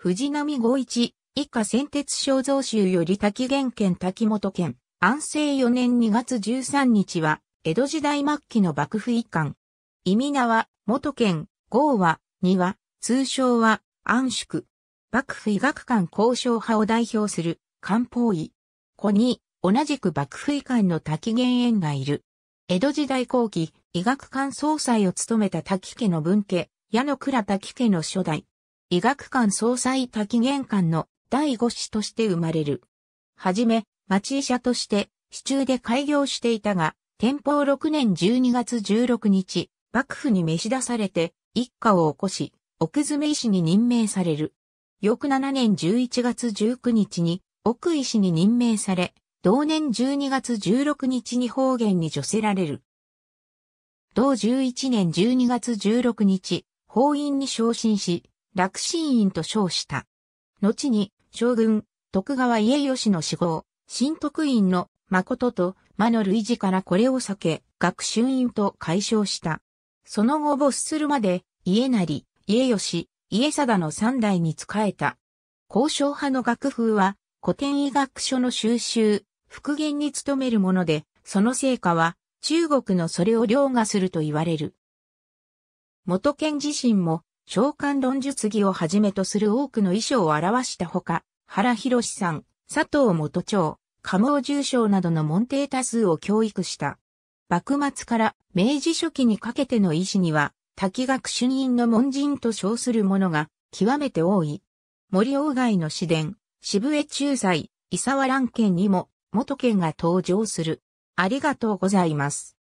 藤波五一、以下先鉄肖像集より滝原県滝本県、安政4年2月13日は、江戸時代末期の幕府一貫。意味名は、元県、豪は、庭、は、通称は、安宿。幕府医学館交渉派を代表する、漢方医。子に、同じく幕府医館の滝玄園がいる。江戸時代後期、医学館総裁を務めた滝家の文家、矢野倉滝家の初代、医学館総裁滝玄関の第五子として生まれる。はじめ、町医者として、市中で開業していたが、天保6年12月16日、幕府に召し出されて、一家を起こし、奥詰医師に任命される。翌7年11月19日に、奥医師に任命され、同年12月16日に方言に除せられる。同11年12月16日、法院に昇進し、楽神院と称した。後に、将軍、徳川家義の死後、新徳院の誠と魔の類似からこれを避け、学習院と解消した。その後没するまで、家成、家吉、家貞の三代に仕えた。交渉派の楽風は、古典医学書の収集、復元に努めるもので、その成果は、中国のそれを凌駕すると言われる。元県自身も、召喚論述儀をはじめとする多くの遺書を表したほか、原博さん、佐藤元長、加茂重賞などの門弟多数を教育した。幕末から明治初期にかけての医師には、滝学主任の門人と称する者が極めて多い。森鴎外の市伝、渋江中在、伊沢蘭県にも元県が登場する。ありがとうございます。